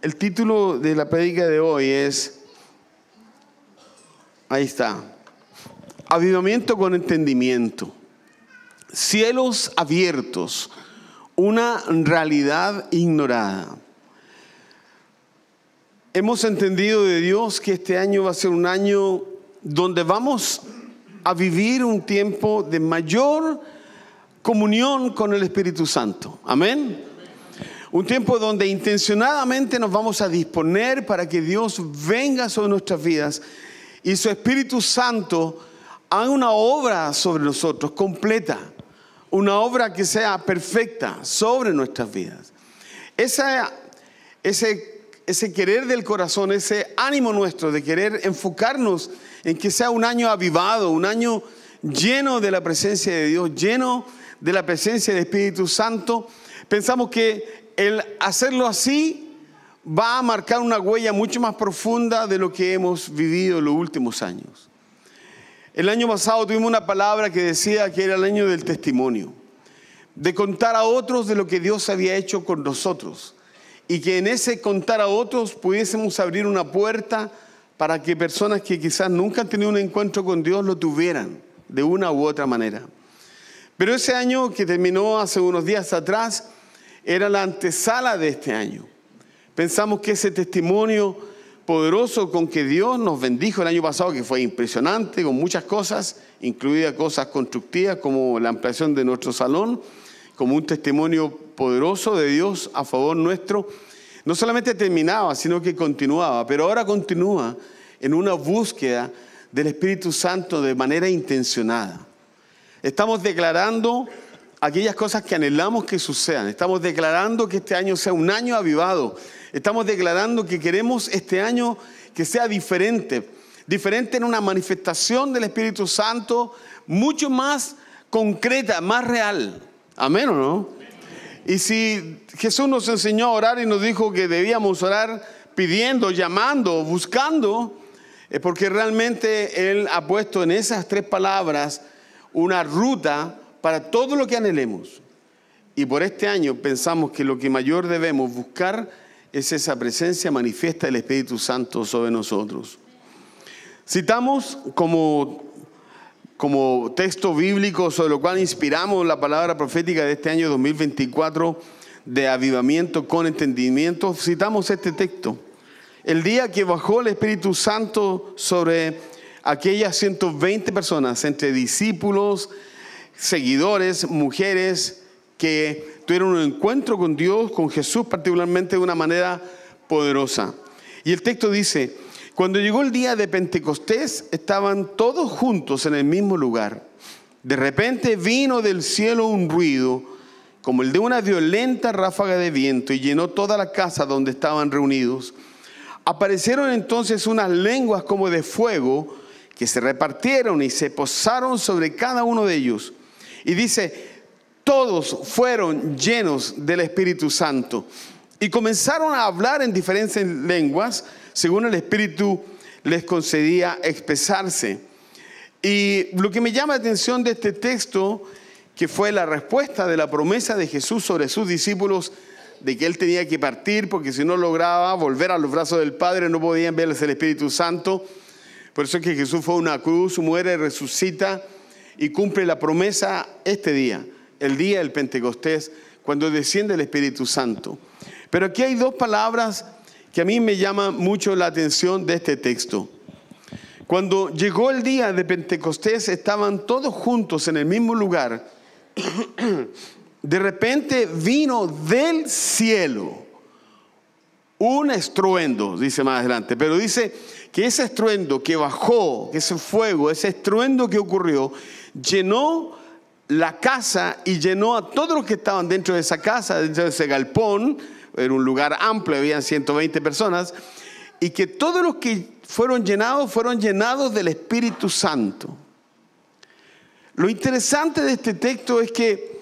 El título de la predica de hoy es, ahí está, avivamiento con entendimiento, cielos abiertos, una realidad ignorada. Hemos entendido de Dios que este año va a ser un año donde vamos a vivir un tiempo de mayor comunión con el Espíritu Santo. Amén. Un tiempo donde intencionadamente nos vamos a disponer para que Dios venga sobre nuestras vidas y su Espíritu Santo haga una obra sobre nosotros completa, una obra que sea perfecta sobre nuestras vidas. Esa, ese, ese querer del corazón, ese ánimo nuestro de querer enfocarnos en que sea un año avivado, un año lleno de la presencia de Dios, lleno de la presencia del Espíritu Santo, pensamos que el hacerlo así va a marcar una huella mucho más profunda de lo que hemos vivido en los últimos años. El año pasado tuvimos una palabra que decía que era el año del testimonio, de contar a otros de lo que Dios había hecho con nosotros y que en ese contar a otros pudiésemos abrir una puerta para que personas que quizás nunca han tenido un encuentro con Dios lo tuvieran de una u otra manera. Pero ese año que terminó hace unos días atrás, era la antesala de este año. Pensamos que ese testimonio poderoso con que Dios nos bendijo el año pasado, que fue impresionante, con muchas cosas, incluidas cosas constructivas como la ampliación de nuestro salón, como un testimonio poderoso de Dios a favor nuestro, no solamente terminaba, sino que continuaba, pero ahora continúa en una búsqueda del Espíritu Santo de manera intencionada. Estamos declarando aquellas cosas que anhelamos que sucedan. Estamos declarando que este año sea un año avivado. Estamos declarando que queremos este año que sea diferente. Diferente en una manifestación del Espíritu Santo mucho más concreta, más real. Amén o no? Y si Jesús nos enseñó a orar y nos dijo que debíamos orar pidiendo, llamando, buscando, es porque realmente Él ha puesto en esas tres palabras una ruta para todo lo que anhelemos. Y por este año pensamos que lo que mayor debemos buscar es esa presencia manifiesta del Espíritu Santo sobre nosotros. Citamos como, como texto bíblico sobre lo cual inspiramos la palabra profética de este año 2024 de avivamiento con entendimiento, citamos este texto. El día que bajó el Espíritu Santo sobre aquellas 120 personas, entre discípulos, seguidores, mujeres que tuvieron un encuentro con Dios, con Jesús particularmente de una manera poderosa. Y el texto dice, cuando llegó el día de Pentecostés estaban todos juntos en el mismo lugar. De repente vino del cielo un ruido como el de una violenta ráfaga de viento y llenó toda la casa donde estaban reunidos. Aparecieron entonces unas lenguas como de fuego que se repartieron y se posaron sobre cada uno de ellos. Y dice, todos fueron llenos del Espíritu Santo y comenzaron a hablar en diferentes lenguas según el Espíritu les concedía expresarse. Y lo que me llama la atención de este texto, que fue la respuesta de la promesa de Jesús sobre sus discípulos, de que él tenía que partir porque si no lograba volver a los brazos del Padre no podían verles el Espíritu Santo. Por eso es que Jesús fue a una cruz, muere, resucita y cumple la promesa este día, el día del Pentecostés, cuando desciende el Espíritu Santo. Pero aquí hay dos palabras que a mí me llaman mucho la atención de este texto. Cuando llegó el día de Pentecostés estaban todos juntos en el mismo lugar. De repente vino del cielo un estruendo, dice más adelante, pero dice que ese estruendo que bajó, ese fuego, ese estruendo que ocurrió, llenó la casa y llenó a todos los que estaban dentro de esa casa, dentro de ese galpón, era un lugar amplio, habían 120 personas, y que todos los que fueron llenados fueron llenados del Espíritu Santo. Lo interesante de este texto es que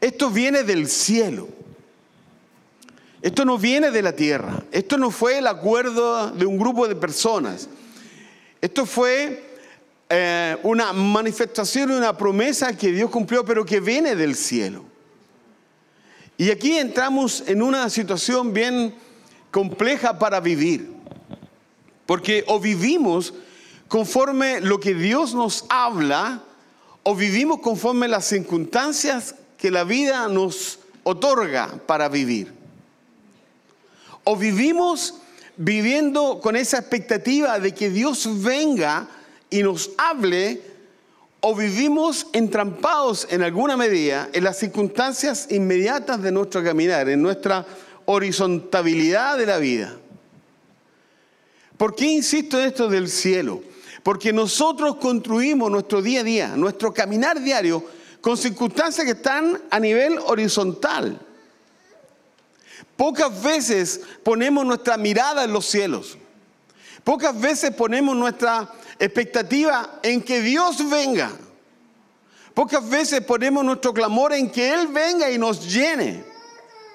esto viene del cielo. Esto no viene de la tierra. Esto no fue el acuerdo de un grupo de personas. Esto fue eh, una manifestación, una promesa que Dios cumplió, pero que viene del cielo. Y aquí entramos en una situación bien compleja para vivir, porque o vivimos conforme lo que Dios nos habla, o vivimos conforme las circunstancias que la vida nos otorga para vivir. O vivimos viviendo con esa expectativa de que Dios venga y nos hable o vivimos entrampados en alguna medida en las circunstancias inmediatas de nuestro caminar, en nuestra horizontabilidad de la vida. ¿Por qué insisto en esto del cielo? Porque nosotros construimos nuestro día a día, nuestro caminar diario, con circunstancias que están a nivel horizontal. Pocas veces ponemos nuestra mirada en los cielos. Pocas veces ponemos nuestra expectativa en que Dios venga. Pocas veces ponemos nuestro clamor en que Él venga y nos llene.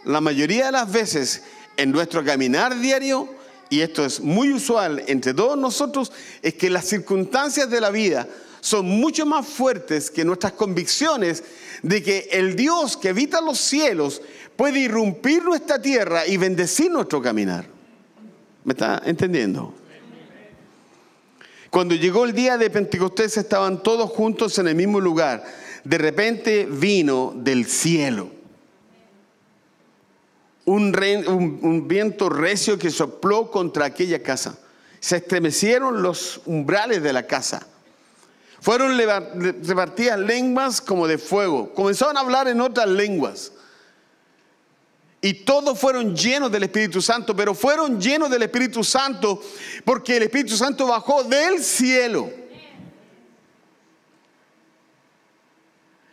La mayoría de las veces en nuestro caminar diario, y esto es muy usual entre todos nosotros, es que las circunstancias de la vida son mucho más fuertes que nuestras convicciones de que el Dios que habita los cielos puede irrumpir nuestra tierra y bendecir nuestro caminar. ¿Me está entendiendo? Cuando llegó el día de Pentecostés estaban todos juntos en el mismo lugar. De repente vino del cielo un, viento recio que sopló contra aquella casa. Se estremecieron los umbrales de la casa. Fueron repartidas lenguas como de fuego. Comenzaron a hablar en otras lenguas y todos fueron llenos del Espíritu Santo, pero fueron llenos del Espíritu Santo porque el Espíritu Santo bajó del cielo.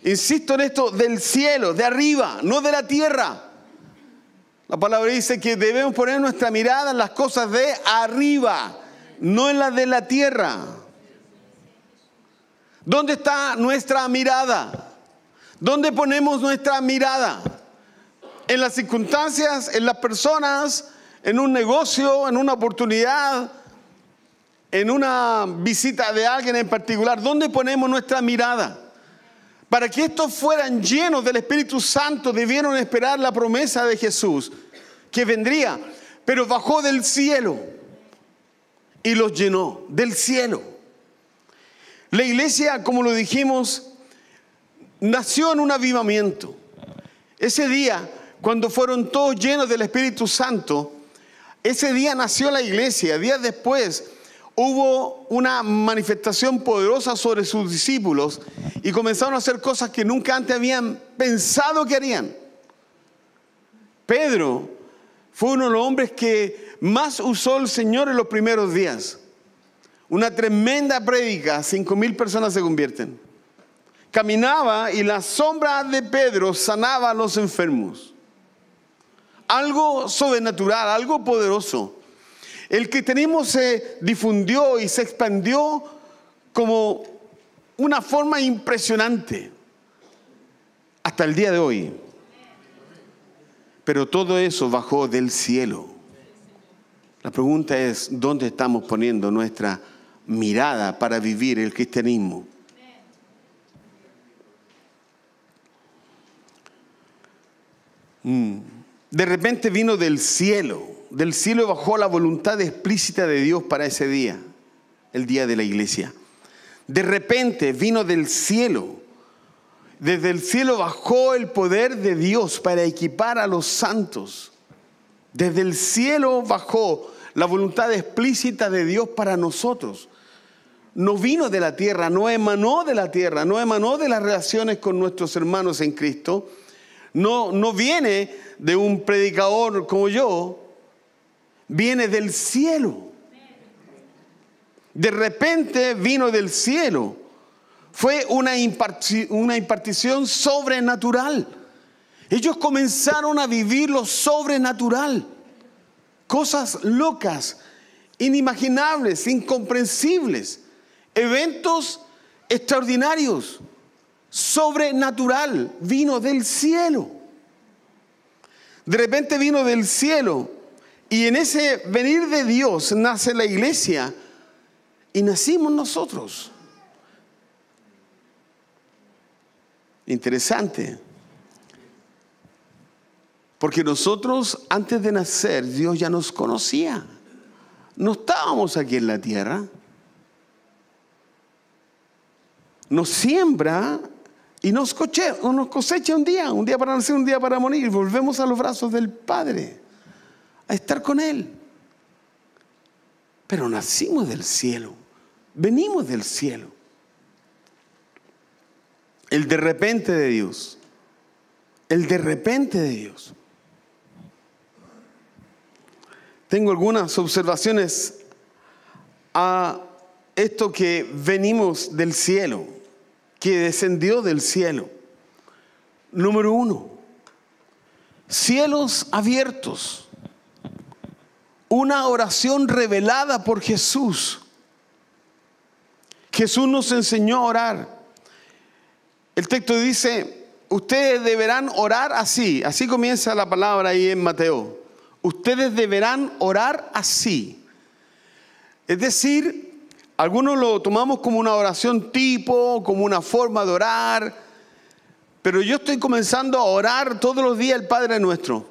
Insisto en esto, del cielo, de arriba, no de la tierra. La palabra dice que debemos poner nuestra mirada en las cosas de arriba, no en las de la tierra. ¿Dónde está nuestra mirada? ¿Dónde ponemos nuestra mirada? en las circunstancias, en las personas, en un negocio, en una oportunidad, en una visita de alguien en particular. ¿Dónde ponemos nuestra mirada? Para que estos fueran llenos del Espíritu Santo, debieron esperar la promesa de Jesús, que vendría, pero bajó del cielo y los llenó del cielo. La iglesia, como lo dijimos, nació en un avivamiento. Ese día cuando fueron todos llenos del Espíritu Santo, ese día nació la iglesia, días después hubo una manifestación poderosa sobre sus discípulos y comenzaron a hacer cosas que nunca antes habían pensado que harían. Pedro fue uno de los hombres que más usó el Señor en los primeros días. Una tremenda prédica, cinco mil personas se convierten. Caminaba y la sombra de Pedro sanaba a los enfermos algo sobrenatural, algo poderoso. El cristianismo se difundió y se expandió como una forma impresionante hasta el día de hoy. Pero todo eso bajó del cielo. La pregunta es, ¿dónde estamos poniendo nuestra mirada para vivir el cristianismo? Mm de repente vino del cielo. Del cielo bajó la voluntad explícita de Dios para ese día, el día de la iglesia. De repente vino del cielo. Desde el cielo bajó el poder de Dios para equipar a los santos. Desde el cielo bajó la voluntad explícita de Dios para nosotros. No vino de la tierra, no emanó de la tierra, no emanó de las relaciones con nuestros hermanos en Cristo, no, viene de un predicador como yo, viene del cielo. De repente vino del cielo. Fue una, una impartición sobrenatural. Ellos comenzaron a vivir lo sobrenatural. Cosas locas, inimaginables, incomprensibles. Eventos extraordinarios sobrenatural, vino del cielo. De repente vino del cielo y en ese venir de Dios nace la iglesia y nacimos nosotros. Interesante. Porque nosotros antes de nacer Dios ya nos conocía. No estábamos aquí en la tierra. Nos siembra y nos, coche, nos cosecha un día, un día para nacer, un día para morir. volvemos a los brazos del Padre, a estar con Él. Pero nacimos del cielo, venimos del cielo. El de repente de Dios, el de repente de Dios. Tengo algunas observaciones a esto que venimos del cielo que descendió del cielo. Número uno, cielos abiertos. Una oración revelada por Jesús. Jesús nos enseñó a orar. El texto dice, ustedes deberán orar así. Así comienza la palabra ahí en Mateo. Ustedes deberán orar así. Es decir, algunos lo tomamos como una oración tipo, como una forma de orar, pero yo estoy comenzando a orar todos los días el Padre nuestro.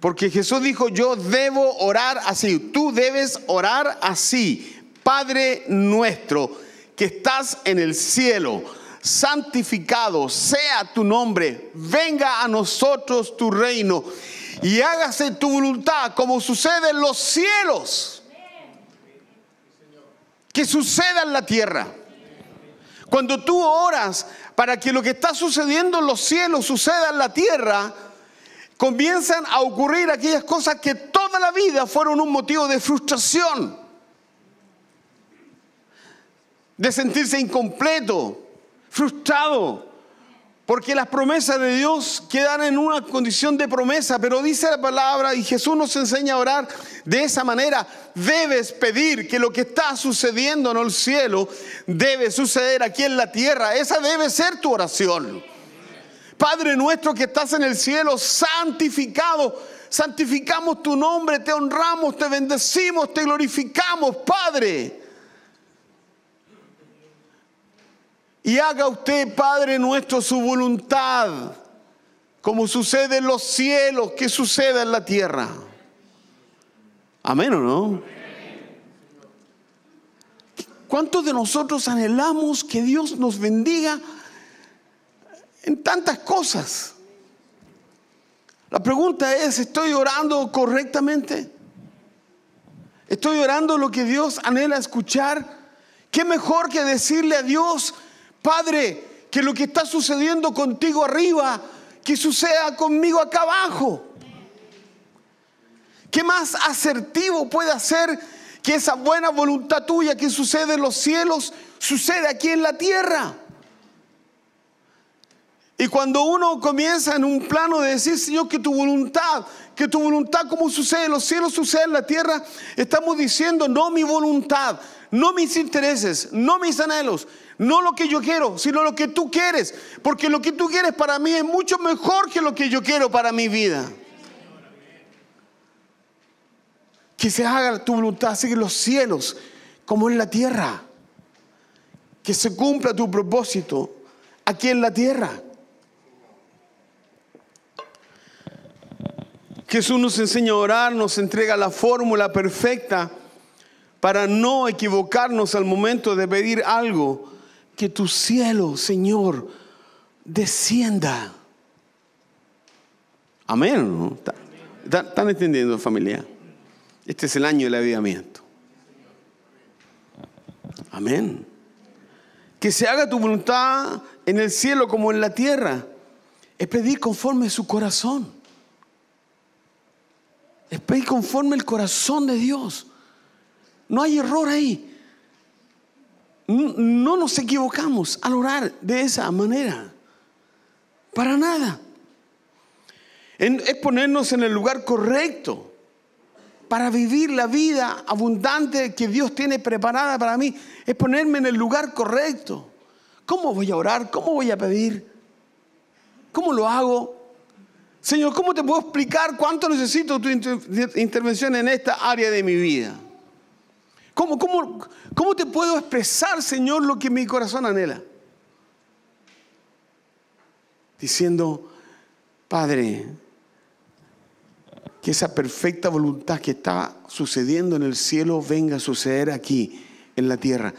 Porque Jesús dijo, yo debo orar así, tú debes orar así. Padre nuestro, que estás en el cielo, santificado sea tu nombre, venga a nosotros tu reino y hágase tu voluntad como sucede en los cielos que suceda en la tierra. Cuando tú oras para que lo que está sucediendo en los cielos suceda en la tierra, comienzan a ocurrir aquellas cosas que toda la vida fueron un motivo de frustración, de sentirse incompleto, frustrado, porque las promesas de Dios quedan en una condición de promesa, pero dice la palabra y Jesús nos enseña a orar de esa manera. Debes pedir que lo que está sucediendo en el cielo debe suceder aquí en la tierra. Esa debe ser tu oración. Padre nuestro que estás en el cielo, santificado santificamos tu nombre, te honramos, te bendecimos, te glorificamos, Padre. Y haga usted, Padre nuestro, su voluntad, como sucede en los cielos, que suceda en la tierra. Amén o no? ¿Cuántos de nosotros anhelamos que Dios nos bendiga en tantas cosas? La pregunta es, ¿estoy orando correctamente? ¿Estoy orando lo que Dios anhela escuchar? ¿Qué mejor que decirle a Dios, Padre, que lo que está sucediendo contigo arriba, que suceda conmigo acá abajo. ¿Qué más asertivo puede hacer que esa buena voluntad tuya que sucede en los cielos sucede aquí en la tierra? Y cuando uno comienza en un plano de decir, Señor, que tu voluntad, que tu voluntad como sucede en los cielos, sucede en la tierra, estamos diciendo, no mi voluntad, no mis intereses, no mis anhelos, no lo que yo quiero, sino lo que tú quieres. Porque lo que tú quieres para mí es mucho mejor que lo que yo quiero para mi vida. Que se haga tu voluntad, así en los cielos, como en la tierra. Que se cumpla tu propósito aquí en la tierra. Jesús nos enseña a orar, nos entrega la fórmula perfecta para no equivocarnos al momento de pedir algo, que tu cielo, Señor, descienda. Amén. ¿Están, entendiendo, familia? Este es el año del avivamiento. Amén. Que se haga tu voluntad en el cielo como en la tierra. Es pedir conforme su corazón. Es pedir conforme el corazón de Dios. No hay error ahí no nos equivocamos al orar de esa manera. Para nada. es ponernos en el lugar correcto para vivir la vida abundante que Dios tiene preparada para mí. Es ponerme en el lugar correcto. ¿Cómo voy a orar? ¿Cómo voy a pedir? ¿Cómo lo hago? Señor, ¿cómo te puedo explicar cuánto necesito tu intervención en esta área de mi vida? ¿Cómo, cómo, te puedo expresar, Señor, lo que mi corazón anhela? Diciendo, Padre, que esa perfecta voluntad que está sucediendo en el cielo venga a suceder aquí, en la tierra.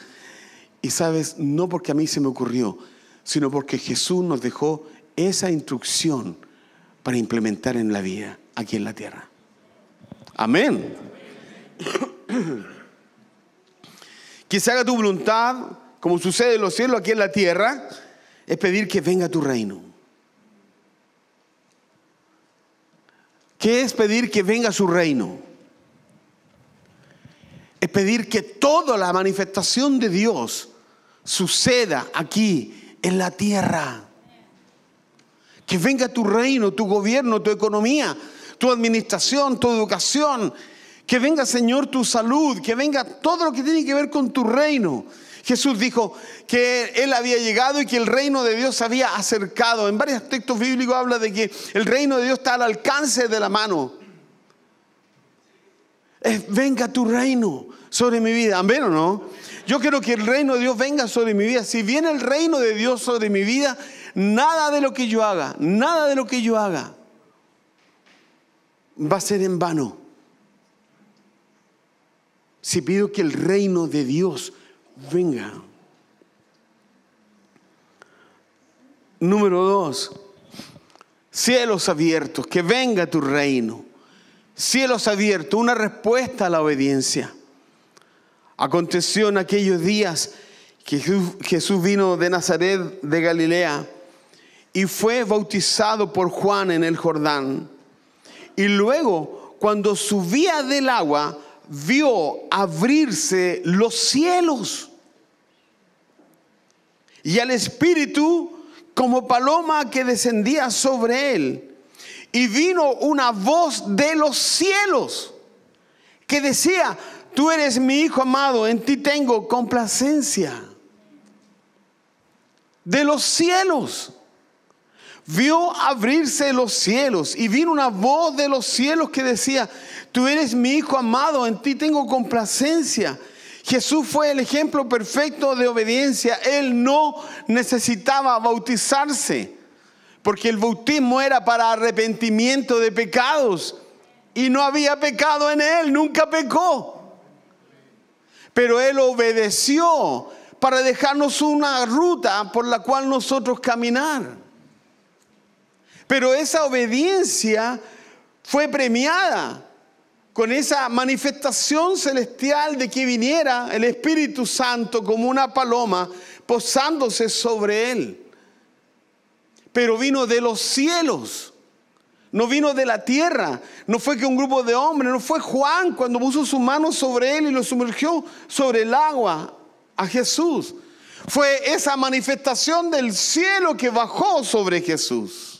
Y sabes, no porque a mí se me ocurrió, sino porque Jesús nos dejó esa instrucción para implementar en la vida, aquí en la tierra. Amén. Amén. Que se haga tu voluntad, como sucede en los cielos aquí en la tierra, es pedir que venga tu reino. ¿Qué es pedir que venga su reino? Es pedir que toda la manifestación de Dios suceda aquí en la tierra. Que venga tu reino, tu gobierno, tu economía, tu administración, tu educación, que venga, Señor, tu salud, que venga todo lo que tiene que ver con tu reino. Jesús dijo que Él había llegado y que el reino de Dios se había acercado. En varios textos bíblicos habla de que el reino de Dios está al alcance de la mano. venga tu reino sobre mi vida. Amén o no. Yo quiero que el reino de Dios venga sobre mi vida. Si viene el reino de Dios sobre mi vida, nada de lo que yo haga, nada de lo que yo haga va a ser en vano. Si pido que el reino de Dios venga. Número dos, cielos abiertos, que venga tu reino. Cielos abiertos, una respuesta a la obediencia. Aconteció en aquellos días que Jesús vino de Nazaret de Galilea y fue bautizado por Juan en el Jordán. Y luego, cuando subía del agua, vio abrirse los cielos y al Espíritu como paloma que descendía sobre él. Y vino una voz de los cielos que decía, tú eres mi Hijo amado, en ti tengo complacencia. De los cielos. Vio abrirse los cielos y vino una voz de los cielos que decía, tú eres mi hijo amado, en ti tengo complacencia. Jesús fue el ejemplo perfecto de obediencia. Él no necesitaba bautizarse, porque el bautismo era para arrepentimiento de pecados. Y no había pecado en él, nunca pecó. Pero él obedeció para dejarnos una ruta por la cual nosotros caminar. Pero esa obediencia fue premiada con esa manifestación celestial de que viniera el Espíritu Santo como una paloma posándose sobre él. Pero vino de los cielos, no vino de la tierra, no fue que un grupo de hombres, no fue Juan cuando puso su mano sobre él y lo sumergió sobre el agua a Jesús. Fue esa manifestación del cielo que bajó sobre Jesús.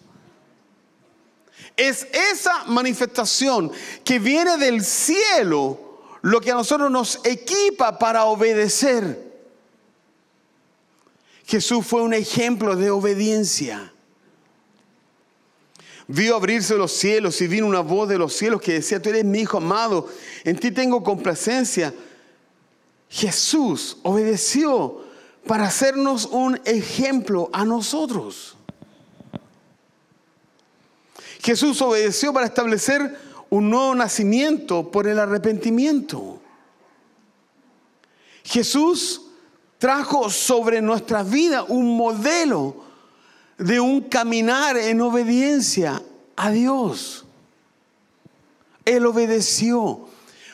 Es esa manifestación que viene del cielo lo que a nosotros nos equipa para obedecer. Jesús fue un ejemplo de obediencia. Vio abrirse los cielos y vino una voz de los cielos que decía, tú eres mi hijo amado, en ti tengo complacencia. Jesús obedeció para hacernos un ejemplo a nosotros. Jesús obedeció para establecer un nuevo nacimiento por el arrepentimiento. Jesús trajo sobre nuestra vida un modelo de un caminar en obediencia a Dios. Él obedeció.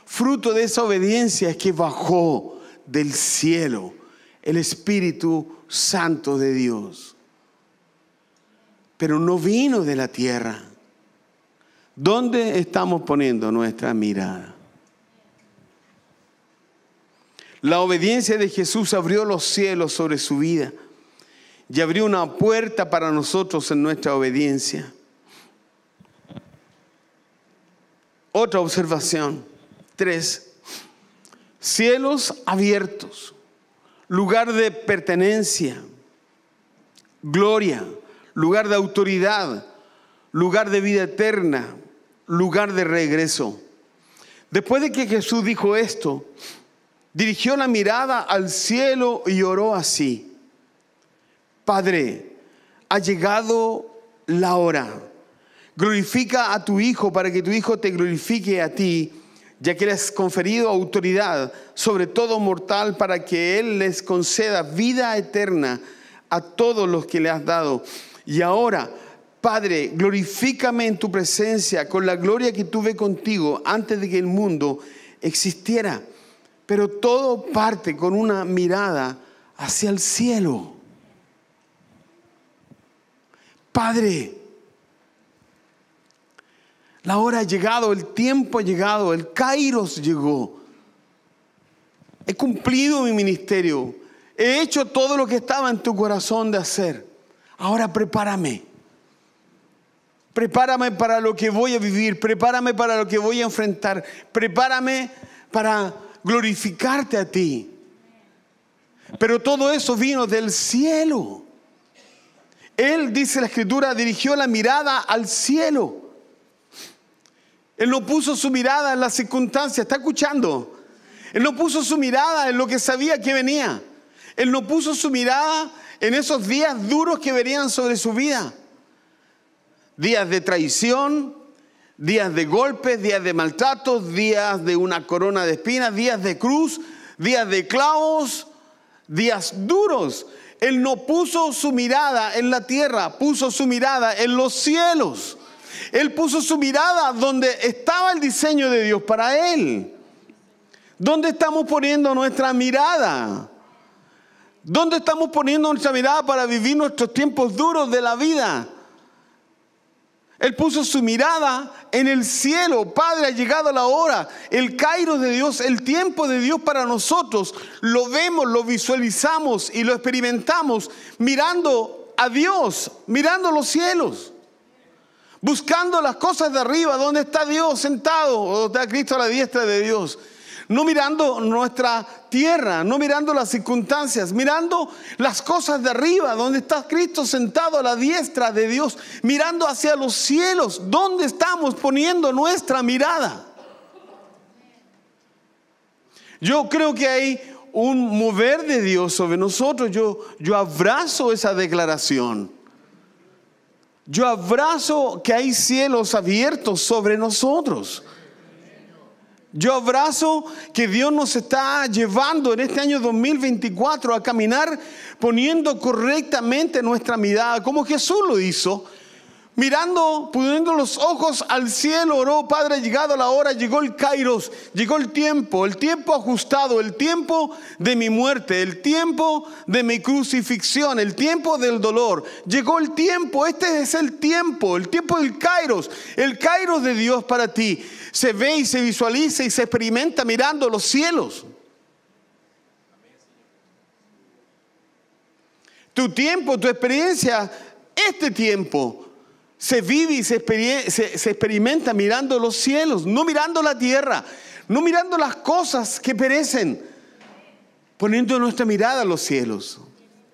Fruto de esa obediencia es que bajó del cielo el Espíritu Santo de Dios. Pero no vino de la tierra ¿Dónde estamos poniendo nuestra mirada? La obediencia de Jesús abrió los cielos sobre su vida y abrió una puerta para nosotros en nuestra obediencia. Otra observación, tres, cielos abiertos, lugar de pertenencia, gloria, lugar de autoridad, lugar de vida eterna, lugar de regreso. Después de que Jesús dijo esto, dirigió la mirada al cielo y oró así. Padre, ha llegado la hora. Glorifica a tu Hijo para que tu Hijo te glorifique a ti, ya que le has conferido autoridad sobre todo mortal para que Él les conceda vida eterna a todos los que le has dado. Y ahora Padre, glorifícame en tu presencia con la gloria que tuve contigo antes de que el mundo existiera. Pero todo parte con una mirada hacia el cielo. Padre, la hora ha llegado, el tiempo ha llegado, el Kairos llegó. He cumplido mi ministerio. He hecho todo lo que estaba en tu corazón de hacer. Ahora prepárame Prepárame para lo que voy a vivir, prepárame para lo que voy a enfrentar, prepárame para glorificarte a ti. Pero todo eso vino del cielo. Él, dice la escritura, dirigió la mirada al cielo. Él no puso su mirada en las circunstancias, está escuchando. Él no puso su mirada en lo que sabía que venía. Él no puso su mirada en esos días duros que venían sobre su vida días de traición, días de golpes, días de maltratos, días de una corona de espinas, días de cruz, días de clavos, días duros. Él no puso su mirada en la tierra, puso su mirada en los cielos. Él puso su mirada donde estaba el diseño de Dios para él. ¿Dónde estamos poniendo nuestra mirada? ¿Dónde estamos poniendo nuestra mirada para vivir nuestros tiempos duros de la vida? Él puso su mirada en el cielo. Padre, ha llegado la hora, el Cairo de Dios, el tiempo de Dios para nosotros. Lo vemos, lo visualizamos y lo experimentamos mirando a Dios, mirando los cielos, buscando las cosas de arriba, donde está Dios sentado, o está Cristo a la diestra de Dios no mirando nuestra tierra, no mirando las circunstancias, mirando las cosas de arriba, donde está Cristo sentado a la diestra de Dios, mirando hacia los cielos, donde estamos poniendo nuestra mirada. Yo creo que hay un mover de Dios sobre nosotros. Yo, yo abrazo esa declaración. Yo abrazo que hay cielos abiertos sobre nosotros. Yo abrazo que Dios nos está llevando en este año 2024 a caminar poniendo correctamente nuestra mirada, como Jesús lo hizo. Mirando, poniendo los ojos al cielo, oró, Padre, llegado la hora, llegó el Kairos, llegó el tiempo, el tiempo ajustado, el tiempo de mi muerte, el tiempo de mi crucifixión, el tiempo del dolor. Llegó el tiempo, este es el tiempo, el tiempo del Kairos, el Kairos de Dios para ti se ve y se visualiza y se experimenta mirando los cielos. Tu tiempo, tu experiencia, este tiempo se vive y se, experimenta mirando los cielos, no mirando la tierra, no mirando las cosas que perecen, poniendo nuestra mirada a los cielos.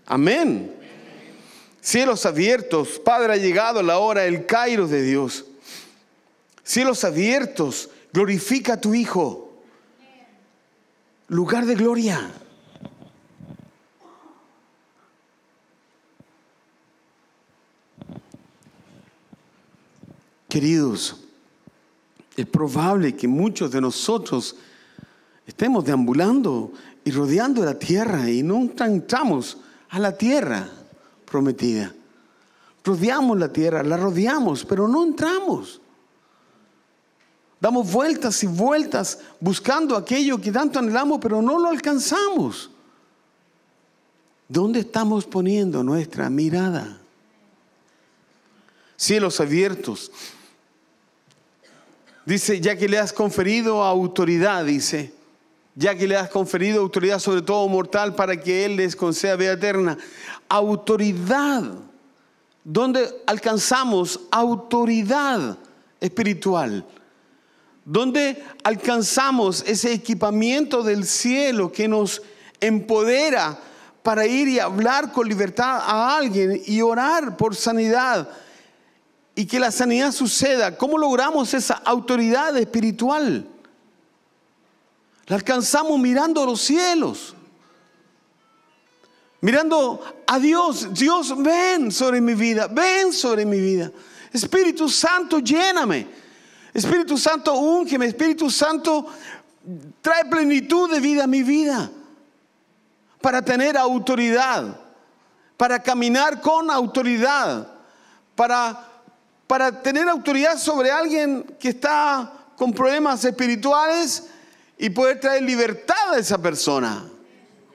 Amén. Cielos abiertos, Padre, ha llegado la hora, el Cairo de Dios. Cielos abiertos, glorifica a tu Hijo. Lugar de gloria. Queridos, es probable que muchos de nosotros estemos deambulando y rodeando la tierra y no entramos a la tierra prometida. Rodeamos la tierra, la rodeamos, pero no entramos. Damos vueltas y vueltas buscando aquello que tanto anhelamos, pero no lo alcanzamos. ¿Dónde estamos poniendo nuestra mirada? Cielos abiertos. Dice, ya que le has conferido autoridad, dice, ya que le has conferido autoridad sobre todo mortal para que Él les conceda vida eterna. Autoridad. ¿Dónde alcanzamos autoridad espiritual? ¿Dónde alcanzamos ese equipamiento del cielo que nos empodera para ir y hablar con libertad a alguien y orar por sanidad y que la sanidad suceda. ¿Cómo logramos esa autoridad espiritual? La alcanzamos mirando a los cielos, mirando a Dios. Dios, ven sobre mi vida, ven sobre mi vida. Espíritu Santo, lléname. Espíritu Santo, úngeme. Espíritu Santo, trae plenitud de vida a mi vida. Para tener autoridad. Para caminar con autoridad. Para, para tener autoridad sobre alguien que está con problemas espirituales y poder traer libertad a esa persona.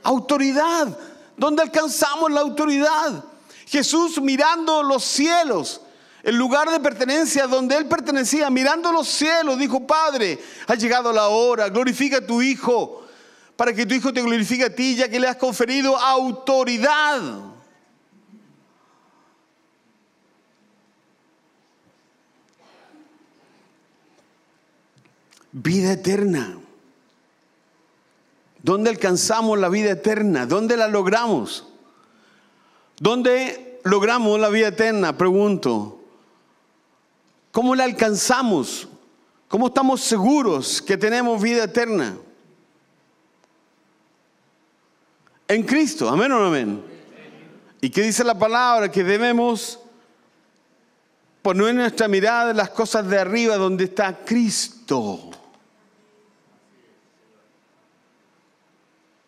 Autoridad. ¿Dónde alcanzamos la autoridad? Jesús mirando los cielos el lugar de pertenencia donde él pertenecía, mirando los cielos, dijo, Padre, ha llegado la hora, glorifica a tu Hijo, para que tu Hijo te glorifique a ti, ya que le has conferido autoridad. Vida eterna. ¿Dónde alcanzamos la vida eterna? ¿Dónde la logramos? ¿Dónde logramos la vida eterna? Pregunto. ¿Cómo la alcanzamos? ¿Cómo estamos seguros que tenemos vida eterna? En Cristo, amén o no amén. ¿Y qué dice la palabra? Que debemos poner nuestra mirada las cosas de arriba donde está Cristo.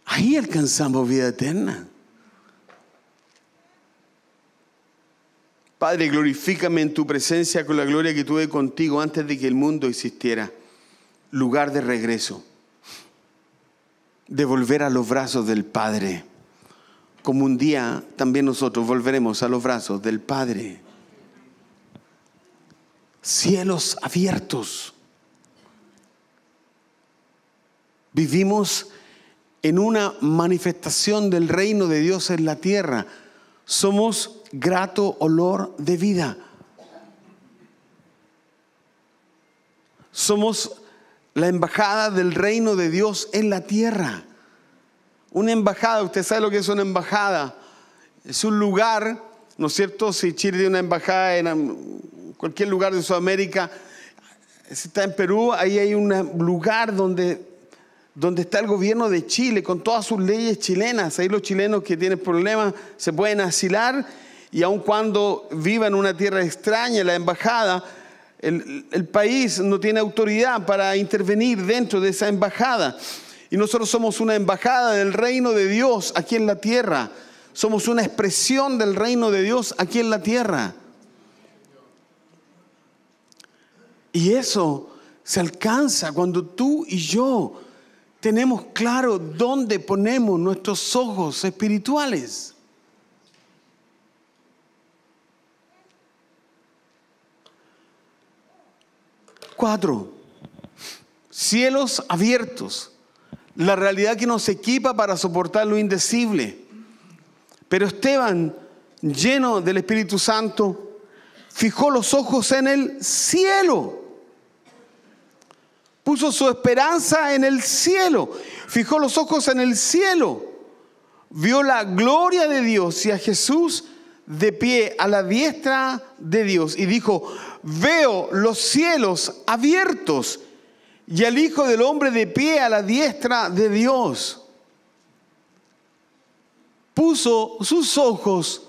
Ahí alcanzamos vida eterna. Padre, glorifícame en tu presencia con la gloria que tuve contigo antes de que el mundo existiera. Lugar de regreso, de volver a los brazos del Padre, como un día también nosotros volveremos a los brazos del Padre. Cielos abiertos. Vivimos en una manifestación del reino de Dios en la tierra. Somos grato olor de vida. Somos la embajada del reino de Dios en la tierra. Una embajada, usted sabe lo que es una embajada. Es un lugar, ¿no es cierto? Si Chile tiene una embajada en cualquier lugar de Sudamérica, si está en Perú, ahí hay un lugar donde, donde está el gobierno de Chile con todas sus leyes chilenas. Ahí los chilenos que tienen problemas se pueden asilar y aun cuando viva en una tierra extraña, la embajada, el, país no tiene autoridad para intervenir dentro de esa embajada. Y nosotros somos una embajada del reino de Dios aquí en la tierra. Somos una expresión del reino de Dios aquí en la tierra. Y eso se alcanza cuando tú y yo tenemos claro dónde ponemos nuestros ojos espirituales. Cuatro, cielos abiertos, la realidad que nos equipa para soportar lo indecible. Pero Esteban, lleno del Espíritu Santo, fijó los ojos en el cielo. Puso su esperanza en el cielo. Fijó los ojos en el cielo. Vio la gloria de Dios y a Jesús de pie a la diestra de Dios. Y dijo, veo los cielos abiertos y al Hijo del Hombre de pie a la diestra de Dios. Puso sus ojos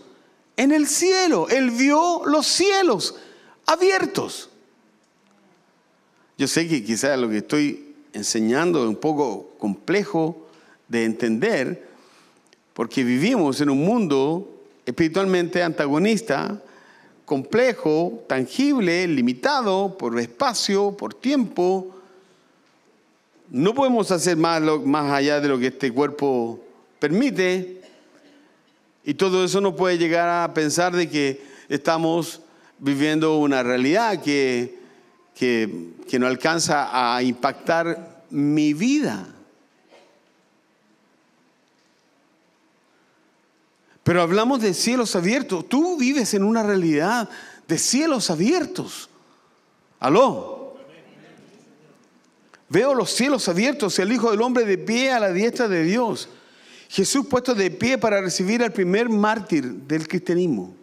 en el cielo, él vio los cielos abiertos. Yo sé que quizás lo que estoy enseñando es un poco complejo de entender, porque vivimos en un mundo espiritualmente antagonista, complejo, tangible, limitado por espacio, por tiempo. No podemos hacer más, más allá de lo que este cuerpo permite. Y todo eso nos puede llegar a pensar de que estamos viviendo una realidad que, que no alcanza a impactar mi vida. Pero hablamos de cielos abiertos. Tú vives en una realidad de cielos abiertos. Aló. Veo los cielos abiertos, el Hijo del Hombre de pie a la diestra de Dios. Jesús puesto de pie para recibir al primer mártir del cristianismo,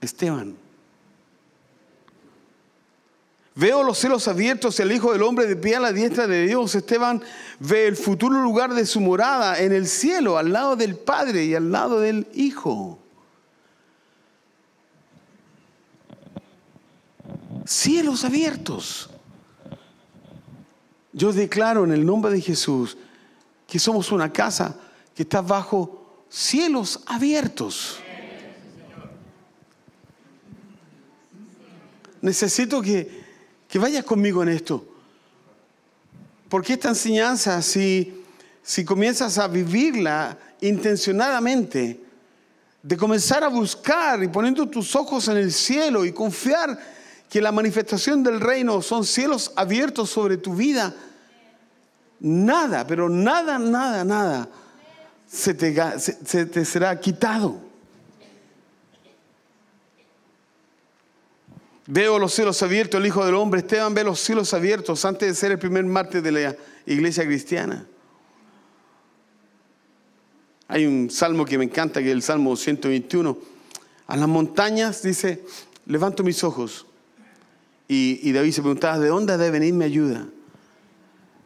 Esteban. Veo los cielos abiertos, el Hijo del Hombre de pie a la diestra de Dios. Esteban ve el futuro lugar de su morada en el cielo, al lado del Padre y al lado del Hijo. Cielos abiertos. Yo declaro en el nombre de Jesús que somos una casa que está bajo cielos abiertos. Necesito que que vayas conmigo en esto. Porque esta enseñanza, si, si comienzas a vivirla intencionadamente, de comenzar a buscar y poniendo tus ojos en el cielo y confiar que la manifestación del reino son cielos abiertos sobre tu vida, nada, pero nada, nada, nada se te, se te será quitado. Veo los cielos abiertos, el Hijo del Hombre. Esteban ve los cielos abiertos antes de ser el primer martes de la iglesia cristiana. Hay un salmo que me encanta, que es el Salmo 121. A las montañas dice, levanto mis ojos. Y, David se preguntaba, ¿de dónde debe venir mi ayuda?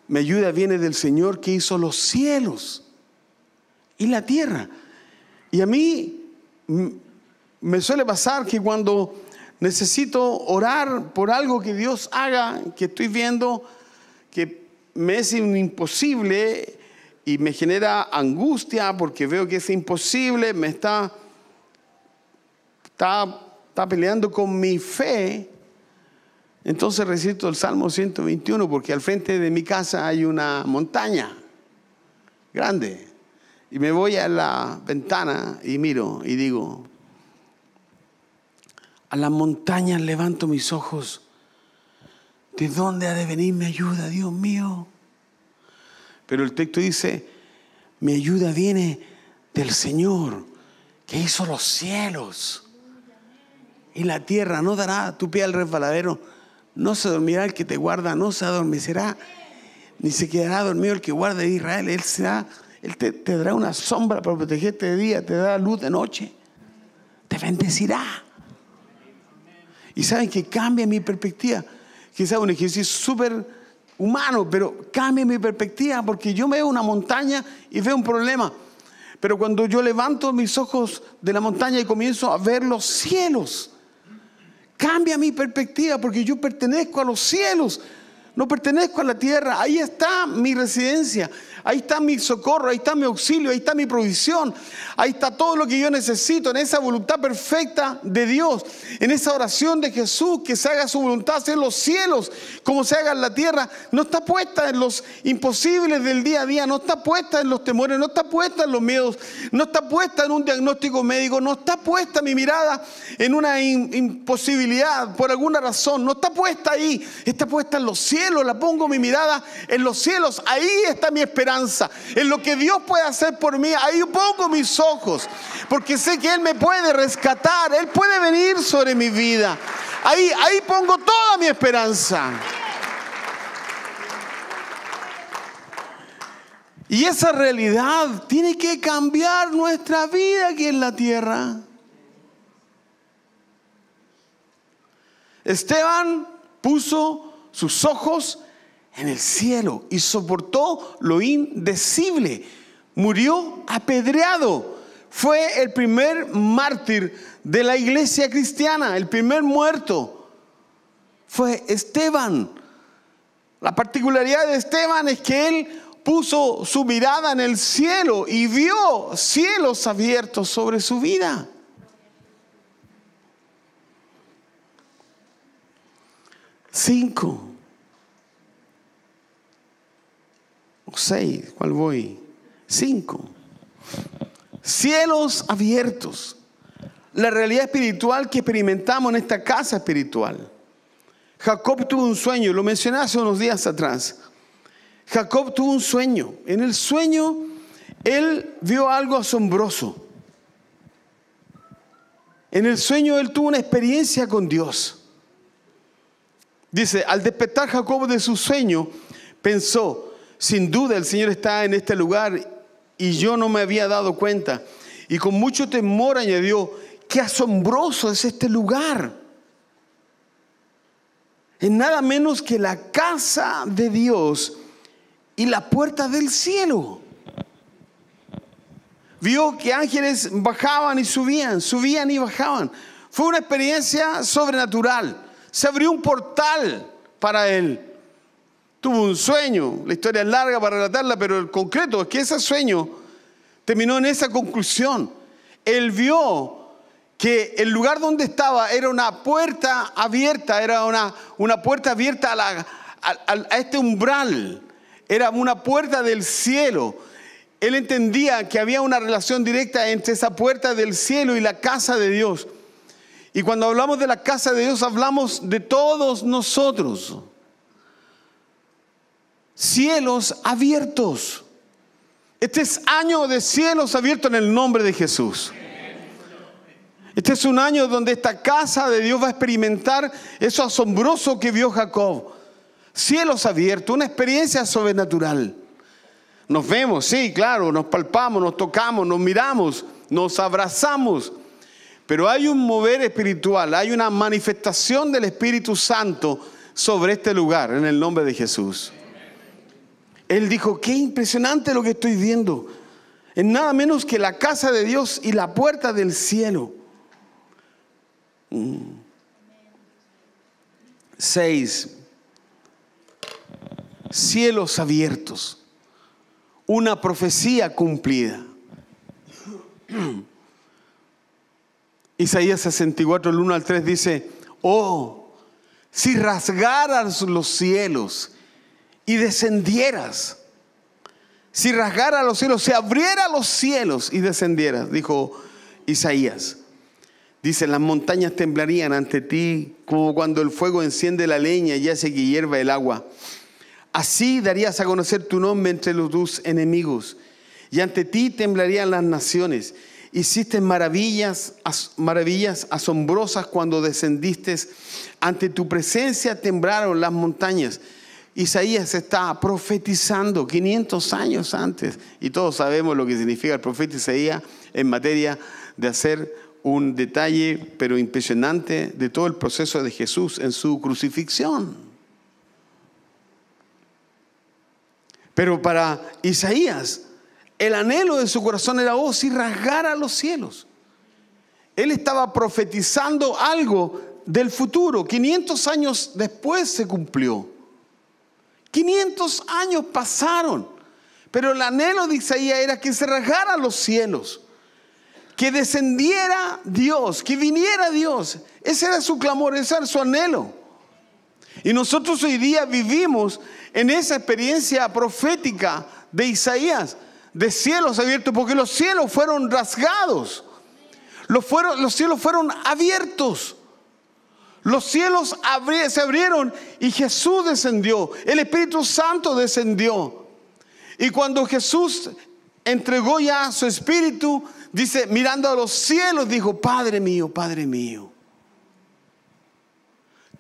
Mi ayuda viene del Señor que hizo los cielos y la tierra. Y a mí me suele pasar que cuando necesito orar por algo que Dios haga, que estoy viendo que me es imposible y me genera angustia porque veo que es imposible, me está, está, peleando con mi fe. Entonces recito el Salmo 121 porque al frente de mi casa hay una montaña grande. Y me voy a la ventana y miro y digo, a la montaña levanto mis ojos. ¿De dónde ha de venir mi ayuda, Dios mío? Pero el texto dice, mi ayuda viene del Señor, que hizo los cielos. Y la tierra no dará tu pie al resbaladero, no se dormirá el que te guarda, no se adormecerá, ni se quedará dormido el que guarda de Israel. Él, te, te dará una sombra para protegerte de día, te dará luz de noche, te bendecirá. Y saben que cambia mi perspectiva. Quizás un ejercicio súper humano, pero cambia mi perspectiva porque yo veo una montaña y veo un problema. Pero cuando yo levanto mis ojos de la montaña y comienzo a ver los cielos, cambia mi perspectiva porque yo pertenezco a los cielos, no pertenezco a la tierra. Ahí está mi residencia, ahí está mi socorro, ahí está mi auxilio, ahí está mi provisión, ahí está todo lo que yo necesito, en esa voluntad perfecta de Dios, en esa oración de Jesús, que se haga su voluntad, en los cielos como se haga en la tierra, no está puesta en los imposibles del día a día, no está puesta en los temores, no está puesta en los miedos, no está puesta en un diagnóstico médico, no está puesta mi mirada en una imposibilidad por alguna razón, no está puesta ahí, está puesta en los cielos, la pongo mi mirada en los cielos, ahí está mi esperanza en lo que Dios puede hacer por mí. Ahí pongo mis ojos, porque sé que Él me puede rescatar, Él puede venir sobre mi vida. Ahí, ahí pongo toda mi esperanza. Y esa realidad tiene que cambiar nuestra vida aquí en la tierra. Esteban puso sus ojos en el cielo y soportó lo indecible. Murió apedreado. Fue el primer mártir de la iglesia cristiana, el primer muerto. Fue Esteban. La particularidad de Esteban es que él puso su mirada en el cielo y vio cielos abiertos sobre su vida. Cinco. seis, ¿cuál voy? Cinco. Cielos abiertos. La realidad espiritual que experimentamos en esta casa espiritual. Jacob tuvo un sueño, lo mencioné hace unos días atrás. Jacob tuvo un sueño. En el sueño, él vio algo asombroso. En el sueño, él tuvo una experiencia con Dios. Dice, al despertar Jacob de su sueño, pensó, sin duda el Señor está en este lugar y yo no me había dado cuenta. Y con mucho temor añadió, qué asombroso es este lugar. Es nada menos que la casa de Dios y la puerta del cielo. Vio que ángeles bajaban y subían, subían y bajaban. Fue una experiencia sobrenatural. Se abrió un portal para él tuvo un sueño, la historia es larga para relatarla, pero el concreto es que ese sueño terminó en esa conclusión. Él vio que el lugar donde estaba era una puerta abierta, era una, una puerta abierta a, a, este umbral, era una puerta del cielo. Él entendía que había una relación directa entre esa puerta del cielo y la casa de Dios. Y cuando hablamos de la casa de Dios, hablamos de todos nosotros cielos abiertos. Este es año de cielos abiertos en el nombre de Jesús. Este es un año donde esta casa de Dios va a experimentar eso asombroso que vio Jacob. Cielos abiertos, una experiencia sobrenatural. Nos vemos, sí, claro, nos palpamos, nos tocamos, nos miramos, nos abrazamos. Pero hay un mover espiritual, hay una manifestación del Espíritu Santo sobre este lugar en el nombre de Jesús. Él dijo, qué impresionante lo que estoy viendo. En nada menos que la casa de Dios y la puerta del cielo. Mm. Seis. Cielos abiertos. Una profecía cumplida. Isaías 64, el 1 al 3 dice, oh, si rasgaras los cielos y descendieras. Si rasgara los cielos, se si abriera los cielos y descendieras, dijo Isaías. Dice, las montañas temblarían ante ti, como cuando el fuego enciende la leña y hace que hierva el agua. Así darías a conocer tu nombre entre los dos enemigos, y ante ti temblarían las naciones. Hiciste maravillas, maravillas asombrosas cuando descendiste. Ante tu presencia temblaron las montañas. Isaías está profetizando 500 años antes. Y todos sabemos lo que significa el profeta Isaías en materia de hacer un detalle, pero impresionante, de todo el proceso de Jesús en su crucifixión. Pero para Isaías, el anhelo de su corazón era, oh, si rasgara los cielos. Él estaba profetizando algo del futuro. 500 años después se cumplió. 500 años pasaron, pero el anhelo de Isaías era que se rasgaran los cielos, que descendiera Dios, que viniera Dios. Ese era su clamor, ese era su anhelo. Y nosotros hoy día vivimos en esa experiencia profética de Isaías, de cielos abiertos, porque los cielos fueron rasgados, los, los cielos fueron abiertos. Los cielos se abrieron y Jesús descendió. El Espíritu Santo descendió. Y cuando Jesús entregó ya su espíritu, dice, mirando a los cielos, dijo, Padre mío, Padre mío.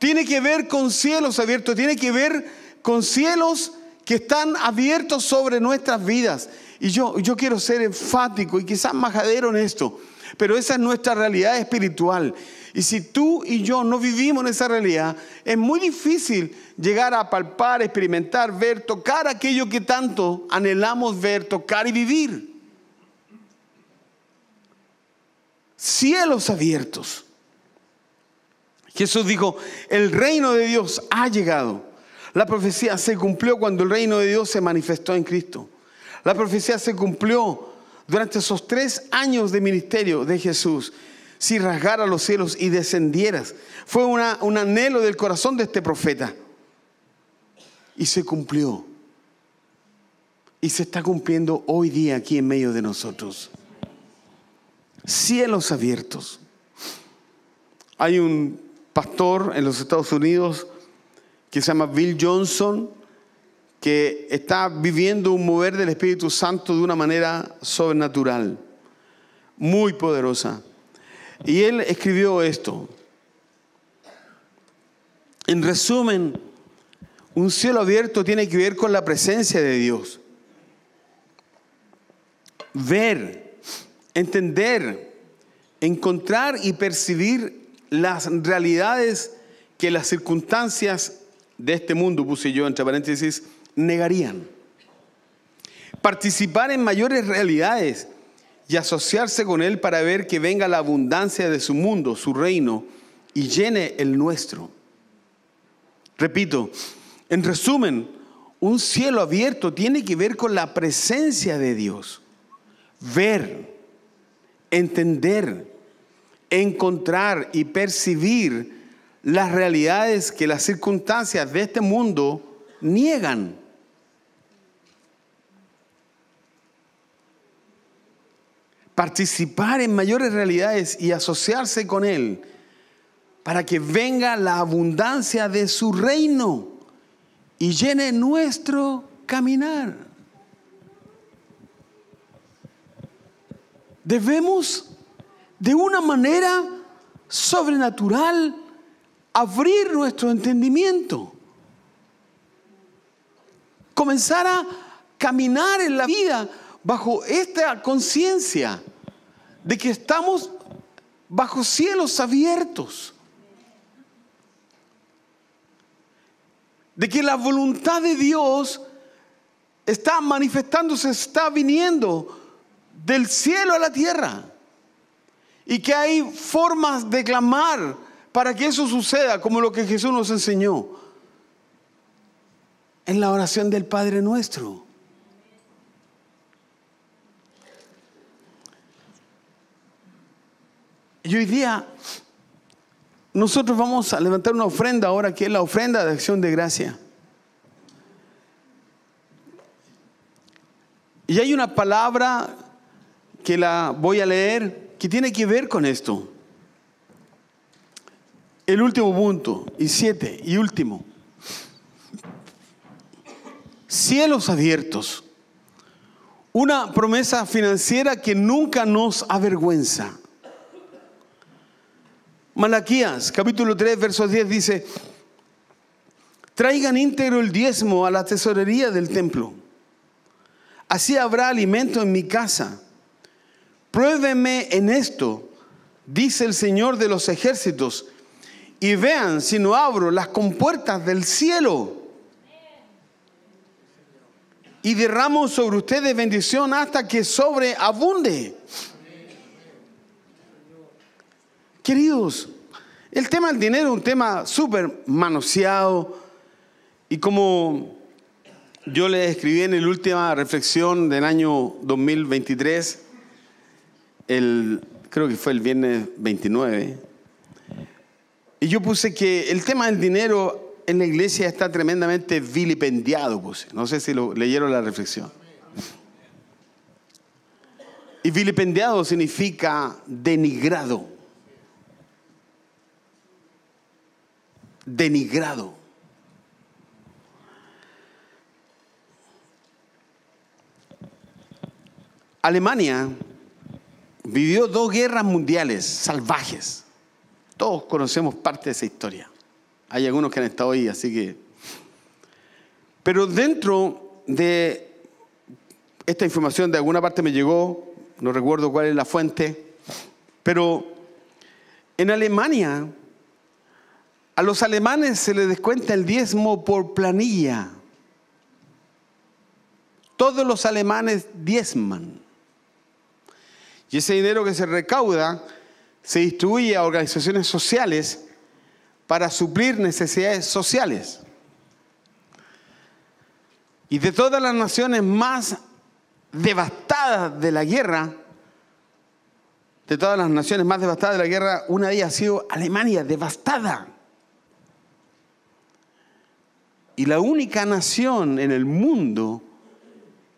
Tiene que ver con cielos abiertos, tiene que ver con cielos que están abiertos sobre nuestras vidas. Y yo, yo quiero ser enfático y quizás majadero en esto, pero esa es nuestra realidad espiritual. Y si tú y yo no vivimos en esa realidad, es muy difícil llegar a palpar, experimentar, ver, tocar aquello que tanto anhelamos ver, tocar y vivir. Cielos abiertos. Jesús dijo, el reino de Dios ha llegado. La profecía se cumplió cuando el reino de Dios se manifestó en Cristo. La profecía se cumplió durante esos tres años de ministerio de Jesús si rasgara los cielos y descendieras. Fue un anhelo del corazón de este profeta. Y se cumplió. Y se está cumpliendo hoy día aquí en medio de nosotros. Cielos abiertos. Hay un pastor en los Estados Unidos que se llama Bill Johnson, que está viviendo un mover del Espíritu Santo de una manera sobrenatural, muy poderosa. Y él escribió esto. En resumen, un cielo abierto tiene que ver con la presencia de Dios. Ver, entender, encontrar y percibir las realidades que las circunstancias de este mundo, puse yo entre paréntesis, negarían. Participar en mayores realidades y asociarse con Él para ver que venga la abundancia de su mundo, su reino, y llene el nuestro. Repito, en resumen, un cielo abierto tiene que ver con la presencia de Dios. Ver, entender, encontrar y percibir las realidades que las circunstancias de este mundo niegan. participar en mayores realidades y asociarse con Él para que venga la abundancia de su reino y llene nuestro caminar. Debemos de una manera sobrenatural abrir nuestro entendimiento, comenzar a caminar en la vida bajo esta conciencia de que estamos bajo cielos abiertos. De que la voluntad de Dios está manifestándose, está viniendo del cielo a la tierra. Y que hay formas de clamar para que eso suceda, como lo que Jesús nos enseñó en la oración del Padre nuestro. Y hoy día nosotros vamos a levantar una ofrenda ahora que es la ofrenda de acción de gracia. Y hay una palabra que la voy a leer que tiene que ver con esto. El último punto, y siete, y último. Cielos abiertos. Una promesa financiera que nunca nos avergüenza. Malaquías capítulo 3, versos 10 dice, traigan íntegro el diezmo a la tesorería del templo. Así habrá alimento en mi casa. Pruébenme en esto, dice el Señor de los ejércitos, y vean si no abro las compuertas del cielo y derramo sobre ustedes bendición hasta que sobreabunde. Queridos, el tema del dinero es un tema súper manoseado y como yo le escribí en la última reflexión del año 2023, el, creo que fue el viernes 29, y yo puse que el tema del dinero en la iglesia está tremendamente vilipendiado, No sé si leyeron la reflexión. Y vilipendiado significa denigrado denigrado. Alemania vivió dos guerras mundiales salvajes. Todos conocemos parte de esa historia. Hay algunos que han estado ahí, así que... Pero dentro de esta información de alguna parte me llegó, no recuerdo cuál es la fuente, pero en Alemania a los alemanes se les descuenta el diezmo por planilla. Todos los alemanes diezman. Y ese dinero que se recauda se distribuye a organizaciones sociales para suplir necesidades sociales. Y de todas las naciones más devastadas de la guerra, de todas las naciones más devastadas de la guerra, una de ellas ha sido Alemania, devastada y la única nación en el mundo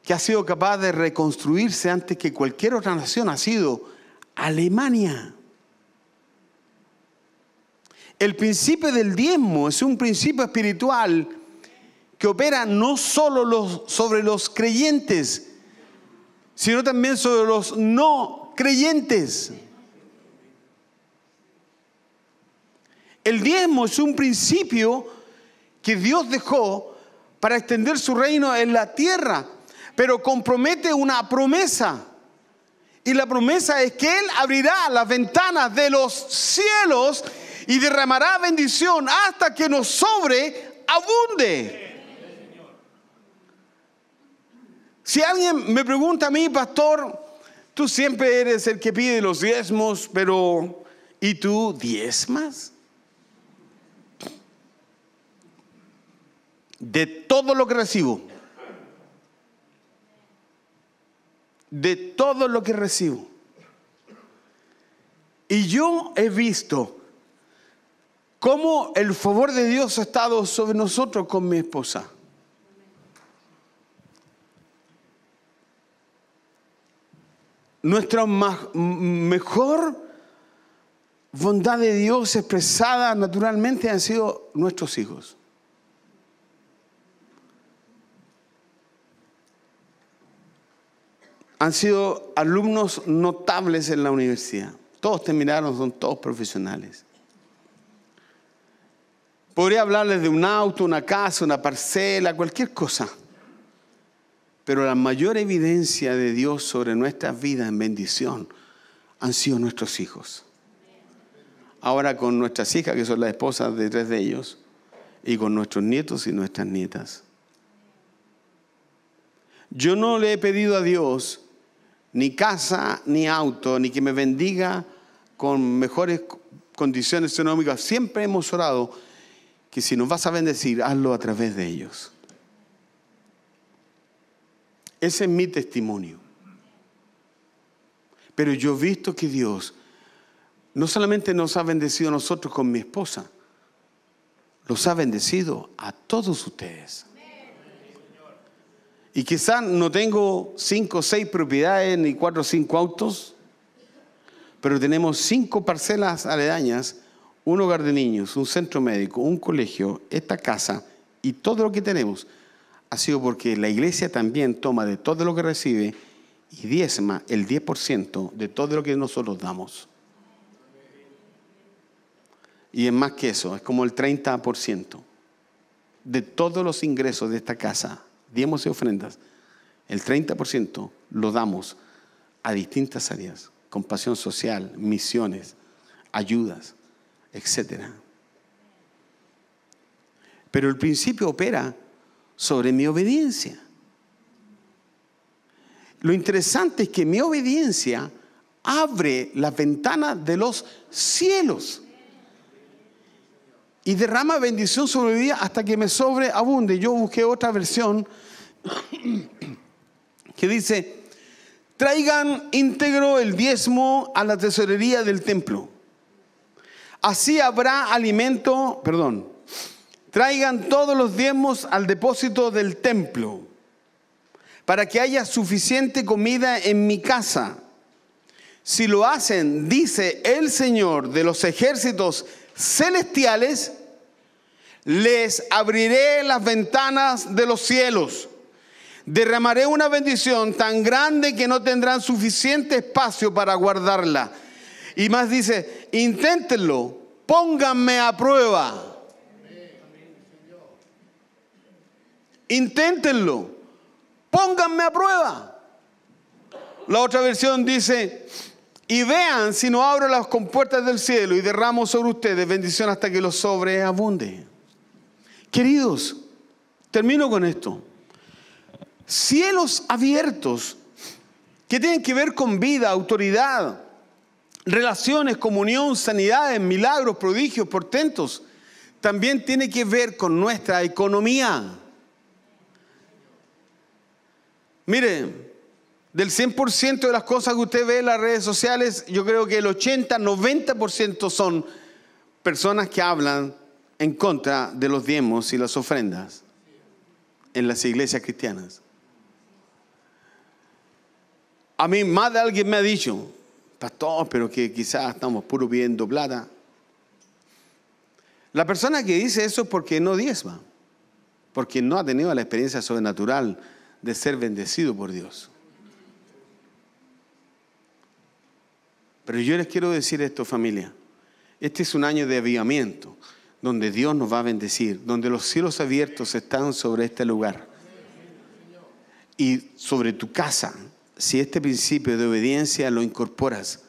que ha sido capaz de reconstruirse antes que cualquier otra nación ha sido Alemania. El principio del diezmo es un principio espiritual que opera no solo los, sobre los creyentes, sino también sobre los no creyentes. El diezmo es un principio que Dios dejó para extender su reino en la tierra, pero compromete una promesa. Y la promesa es que Él abrirá las ventanas de los cielos y derramará bendición hasta que nos sobre abunde. Si alguien me pregunta a mí, pastor, tú siempre eres el que pide los diezmos, pero ¿y tú diezmas? de todo lo que recibo, de todo lo que recibo. Y yo he visto cómo el favor de Dios ha estado sobre nosotros con mi esposa. Nuestra mejor bondad de Dios expresada naturalmente han sido nuestros hijos. han sido alumnos notables en la universidad. Todos terminaron, son todos profesionales. Podría hablarles de un auto, una casa, una parcela, cualquier cosa. Pero la mayor evidencia de Dios sobre nuestras vidas en bendición han sido nuestros hijos. Ahora con nuestras hijas, que son las esposas de tres de ellos, y con nuestros nietos y nuestras nietas. Yo no le he pedido a Dios ni casa, ni auto, ni que me bendiga con mejores condiciones económicas. Siempre hemos orado que si nos vas a bendecir, hazlo a través de ellos. Ese es mi testimonio. Pero yo he visto que Dios no solamente nos ha bendecido a nosotros con mi esposa, los ha bendecido a todos ustedes. Y quizás no tengo cinco o seis propiedades ni cuatro o cinco autos, pero tenemos cinco parcelas aledañas, un hogar de niños, un centro médico, un colegio, esta casa y todo lo que tenemos ha sido porque la iglesia también toma de todo lo que recibe y diezma el 10% de todo lo que nosotros damos. Y es más que eso, es como el 30% de todos los ingresos de esta casa diemos y ofrendas, el 30% lo damos a distintas áreas, compasión social, misiones, ayudas, etc. Pero el principio opera sobre mi obediencia. Lo interesante es que mi obediencia abre las ventanas de los cielos y derrama bendición sobre mi hasta que me sobreabunde. Yo busqué otra versión que dice, traigan íntegro el diezmo a la tesorería del templo. Así habrá alimento, perdón, traigan todos los diezmos al depósito del templo, para que haya suficiente comida en mi casa. Si lo hacen, dice el Señor de los ejércitos celestiales, les abriré las ventanas de los cielos. Derramaré una bendición tan grande que no tendrán suficiente espacio para guardarla. Y más dice, inténtenlo, pónganme a prueba. Inténtenlo, pónganme a prueba. La otra versión dice, y vean si no abro las compuertas del cielo y derramo sobre ustedes bendición hasta que los sobreabunde. Queridos, termino con esto. Cielos abiertos que tienen que ver con vida, autoridad, relaciones, comunión, sanidades, milagros, prodigios, portentos, también tiene que ver con nuestra economía. Mire, del 100% de las cosas que usted ve en las redes sociales, yo creo que el 80, 90% son personas que hablan en contra de los diezmos y las ofrendas en las iglesias cristianas. A mí más de alguien me ha dicho, pastor, pero que quizás estamos puro pidiendo plata. La persona que dice eso es porque no diezma, porque no ha tenido la experiencia sobrenatural de ser bendecido por Dios. Pero yo les quiero decir esto, familia. Este es un año de avivamiento donde Dios nos va a bendecir, donde los cielos abiertos están sobre este lugar y sobre tu casa. Si este principio de obediencia lo incorporas,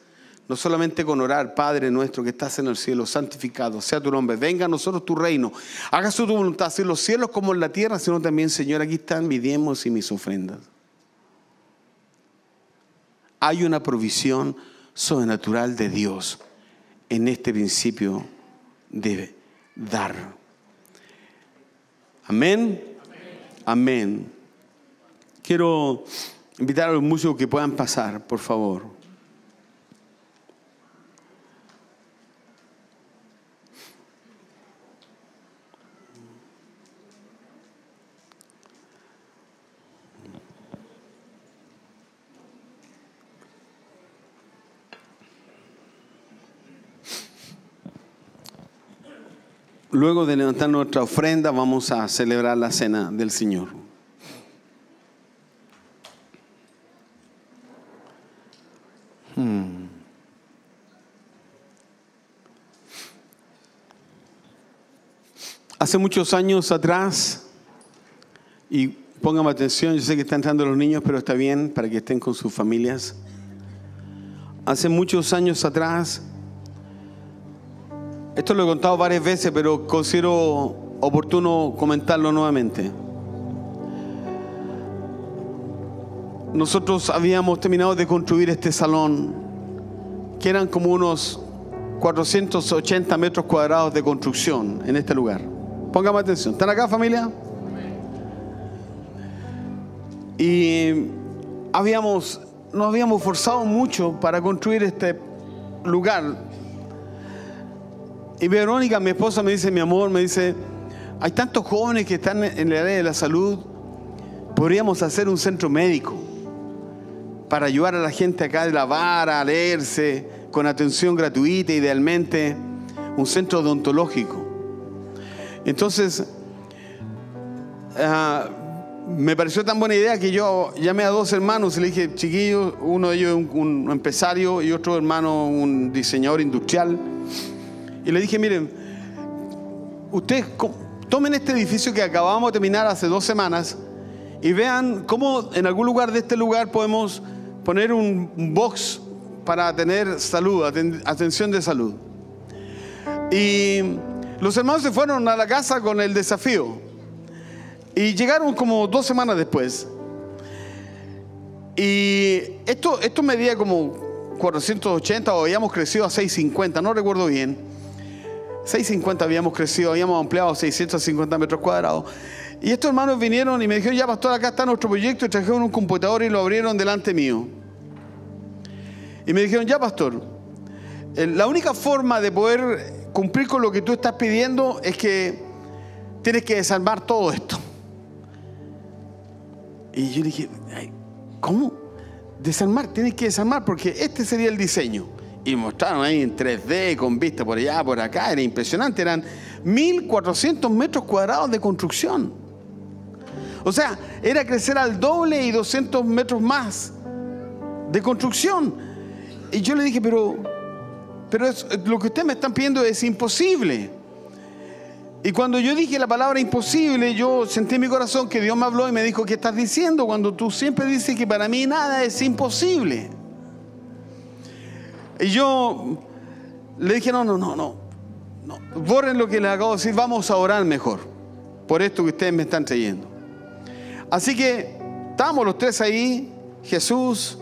no solamente con orar, Padre nuestro que estás en el cielo, santificado sea tu nombre, venga a nosotros tu reino, hágase tu voluntad, así los cielos como en la tierra, sino también, Señor, aquí están mis diemos y mis ofrendas. Hay una provisión sobrenatural de Dios en este principio de dar. Amén. Amén. Quiero invitar a los músicos que puedan pasar, por favor. Luego de levantar nuestra ofrenda vamos a celebrar la cena del Señor. Hmm. Hace muchos años atrás, y pónganme atención, yo sé que están entrando los niños, pero está bien para que estén con sus familias. Hace muchos años atrás, esto lo he contado varias veces, pero considero oportuno comentarlo nuevamente. Nosotros habíamos terminado de construir este salón, que eran como unos 480 metros cuadrados de construcción en este lugar. Póngame atención. ¿Están acá, familia? Y habíamos, nos habíamos forzado mucho para construir este lugar y Verónica, mi esposa, me dice, mi amor, me dice, hay tantos jóvenes que están en la área de la salud, podríamos hacer un centro médico para ayudar a la gente acá de vara, a leerse, con atención gratuita, idealmente, un centro odontológico. Entonces, ah, me pareció tan buena idea que yo llamé a dos hermanos y le dije, chiquillos, uno de ellos es un, empresario y otro hermano un diseñador industrial. Y le dije, miren, ustedes tomen este edificio que acabamos de terminar hace dos semanas y vean cómo en algún lugar de este lugar podemos poner un box para tener salud, atención de salud. Y los hermanos se fueron a la casa con el desafío y llegaron como dos semanas después. Y esto, esto medía como 480 o habíamos crecido a 650, no recuerdo bien. 650 habíamos crecido, habíamos ampliado 650 metros cuadrados. Y estos hermanos vinieron y me dijeron, ya pastor, acá está nuestro proyecto, trajeron un computador y lo abrieron delante mío. Y me dijeron, ya pastor, eh, la única forma de poder cumplir con lo que tú estás pidiendo es que tienes que desarmar todo esto. Y yo dije, ¿cómo? Desarmar, tienes que desarmar porque este sería el diseño y mostraron ahí en 3D con vista por allá, por acá, era impresionante, eran 1400 metros cuadrados de construcción. O sea, era crecer al doble y 200 metros más de construcción. Y yo le dije, pero, pero es, lo que ustedes me están pidiendo es imposible. Y cuando yo dije la palabra imposible, yo sentí en mi corazón que Dios me habló y me dijo, ¿qué estás diciendo cuando tú siempre dices que para mí nada es imposible? Y yo le dije, no, no, no, no, Borren lo que les acabo de decir, vamos a orar mejor por esto que ustedes me están trayendo. Así que estamos los tres ahí, Jesús,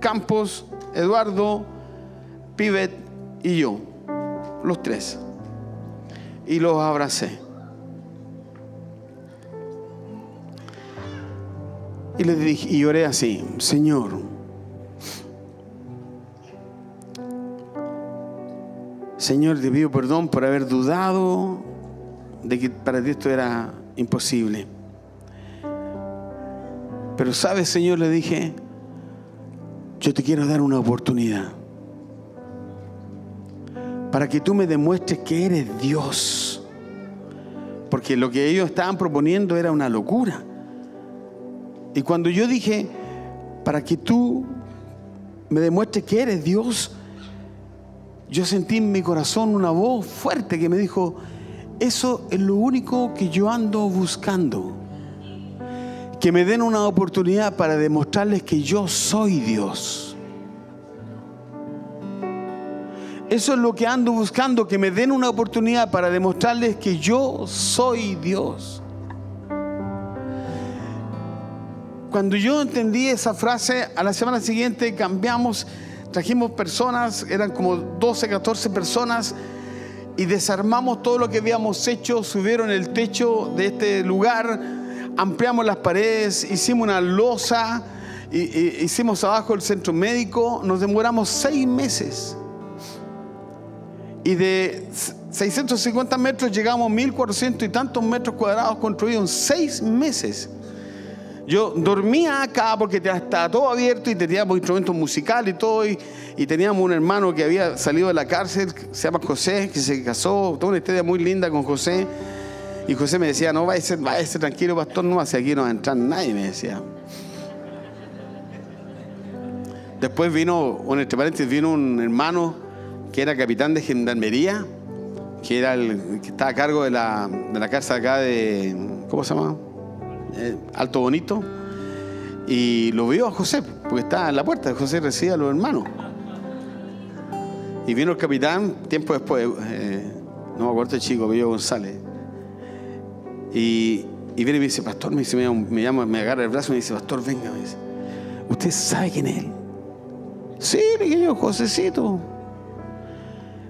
Campos, Eduardo, Pivet y yo, los tres. Y los abracé. Y les dije, y oré así, Señor, Señor, te pido perdón por haber dudado de que para ti esto era imposible. Pero sabes, Señor, le dije, yo te quiero dar una oportunidad para que tú me demuestres que eres Dios. Porque lo que ellos estaban proponiendo era una locura. Y cuando yo dije, para que tú me demuestres que eres Dios, yo sentí en mi corazón una voz fuerte que me dijo, eso es lo único que yo ando buscando. Que me den una oportunidad para demostrarles que yo soy Dios. Eso es lo que ando buscando, que me den una oportunidad para demostrarles que yo soy Dios. Cuando yo entendí esa frase, a la semana siguiente cambiamos Trajimos personas, eran como 12, 14 personas, y desarmamos todo lo que habíamos hecho, subieron el techo de este lugar, ampliamos las paredes, hicimos una losa, hicimos abajo el centro médico, nos demoramos seis meses. Y de 650 metros llegamos a 1400 y tantos metros cuadrados construidos en seis meses. Yo dormía acá porque estaba todo abierto y teníamos instrumentos musicales y todo. Y, teníamos un hermano que había salido de la cárcel, se llama José, que se casó. Toda una historia muy linda con José. Y José me decía, no, va a ser tranquilo, pastor, no, hacia aquí no va a entrar nadie, me decía. Después vino, un, entre paréntesis, vino un hermano que era capitán de gendarmería, que era el que estaba a cargo de la, de acá de, ¿cómo se llama? Eh, alto bonito, y lo vio a José, porque estaba en la puerta, José recibía a los hermanos. Y vino el capitán tiempo después, eh, no me acuerdo el chico, Bello González. Y, viene y me dice, pastor, me, llama, me agarra el brazo y me dice, pastor, venga, me dice, ¿usted sabe quién es él? Sí, le Josecito.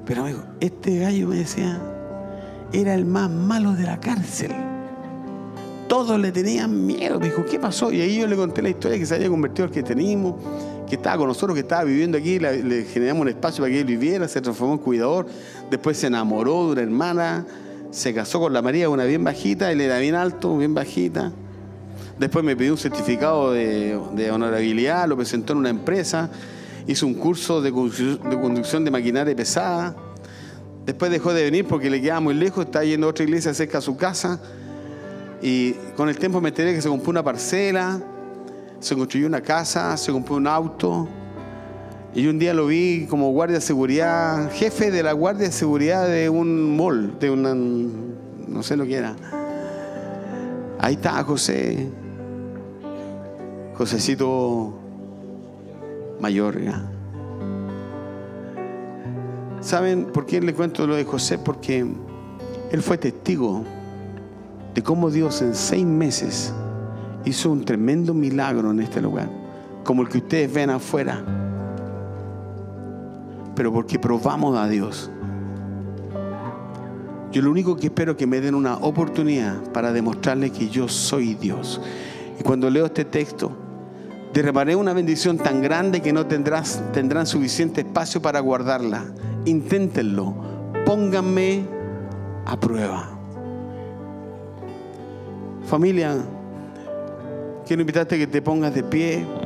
Pero amigo, este gallo me decía, era el más malo de la cárcel. Todos le tenían miedo. Me dijo, ¿qué pasó? Y ahí yo le conté la historia que se había convertido que cristianismo, que estaba con nosotros, que estaba viviendo aquí, le generamos un espacio para que él viviera, se transformó en cuidador, después se enamoró de una hermana, se casó con la María, una bien bajita, él era bien alto, bien bajita. Después me pidió un certificado de, honorabilidad, lo presentó en una empresa, hizo un curso de, conducción de maquinaria pesada. Después dejó de venir porque le quedaba muy lejos, está yendo a otra iglesia cerca a su casa y con el tiempo me enteré que se compró una parcela, se construyó una casa, se compró un auto. Y un día lo vi como guardia de seguridad, jefe de la guardia de seguridad de un mall, de una. no sé lo que era. Ahí está José. Josécito mayor. ¿Saben por qué le cuento lo de José? Porque él fue testigo de cómo Dios en seis meses hizo un tremendo milagro en este lugar, como el que ustedes ven afuera, pero porque probamos a Dios. Yo lo único que espero es que me den una oportunidad para demostrarles que yo soy Dios. Y cuando leo este texto, derramaré una bendición tan grande que no tendrás, tendrán suficiente espacio para guardarla. Inténtenlo, pónganme a prueba. Familia, quiero invitarte a que te pongas de pie.